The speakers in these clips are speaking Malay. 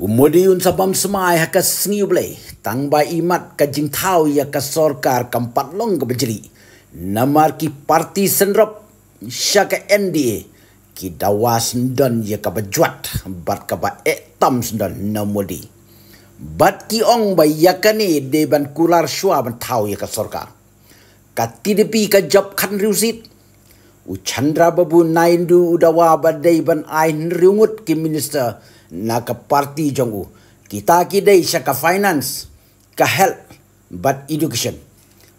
un sabam semai haka sengiu boleh. Tangba imat ka jingtau ya ka sorkar ka empat long ka berjeri. Namar ki parti senrop sya ka NDA. E. Ki dawa sendon ya ka berjuat. Bat ka ba ektam sendon namudi. Bat ki ong ba ya ka ni de ban kular shua ban tau ya ka sorkar. Ka tidipi ka job kan riusit. U Chandra Babu Naindu udawa badai ban ayin riungut ki minister. Chandra Babu Naindu udawa badai ban na ka party jong u kita ki dai sya ka finance ka health but education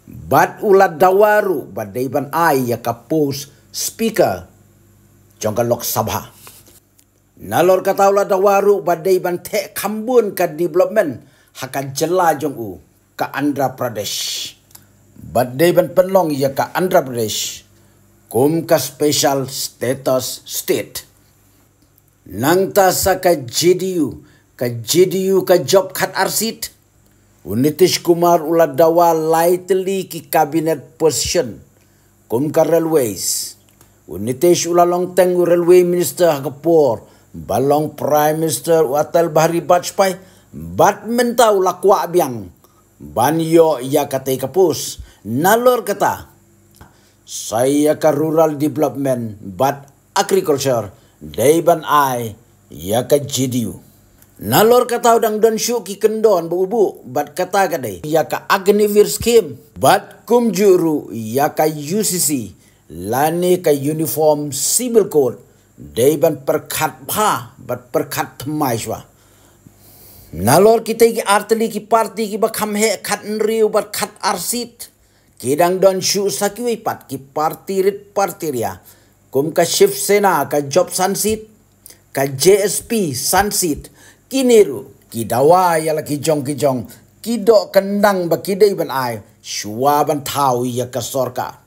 but ula dawaru but dai ban ai ya ka post speaker jong ka lok sabha nalor ka taula dawaru but dai ban te kambun ka development haka jela jong u ka andhra pradesh but dai ban penlong ya ka andhra pradesh kum ka special status state Langta sa ka GDU, ka GDU ka job kat arsit. Unitish Kumar ula dawa lightly ki cabinet position. Kum ka railways. Unitish ula long railway minister hagapur. Balong prime minister watal bahari bajpai. Bat menta ula kwa biang. Banyo ia katai kapus. Nalor kata. Saya ka rural development but agriculture. Daiban ai ya ka jidiu. Nalor kata udang don syuki kendon bubu bat kata kade ya ka agni virskim bat kum juru ya ka UCC lane ka uniform civil code daiban perkat pa bat perkat maiswa. Nalor kita ki artli ki parti ki bakham he khat nriu bat khat arsit kidang don syu sakiwi pat ki parti rit partiria. ria kum ka Shiv Sena ka Job Sunset, ka JSP Sunset, kini ru ki dawa ya la ki jong ki jong, ki do kendang ba ki ban ai, shua ban thau ya ka sorka.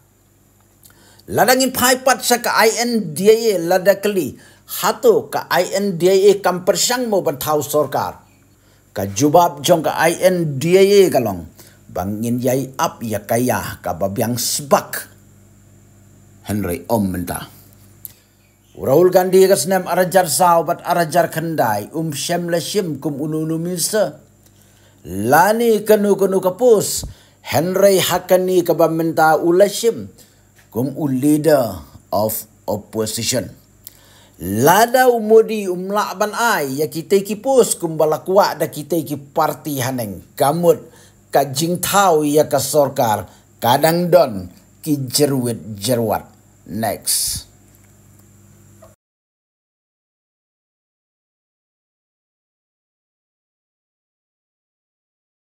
Ladangin pai pat sa ka INDA e ladakli, hatu ka INDA e kam persyang mo ban thau sorkar. Ka jubab jong ka INDA galong, e bangin yai ap ya kaya ka ya babyang sebak. Henry Om Raul Gandhi ke senem arajar sao bat arajar kendai um shem le shim kum ununu misa. Lani kenu kenu kapus Henry Hakani ke baminta ula shim kum u leader of opposition. Lada umudi umlaban ai ya kita kipus kum balakwa da kita ki parti haneng kamut ka jingtau ya ka sorkar kadang don ki jeruit jeruat. Next.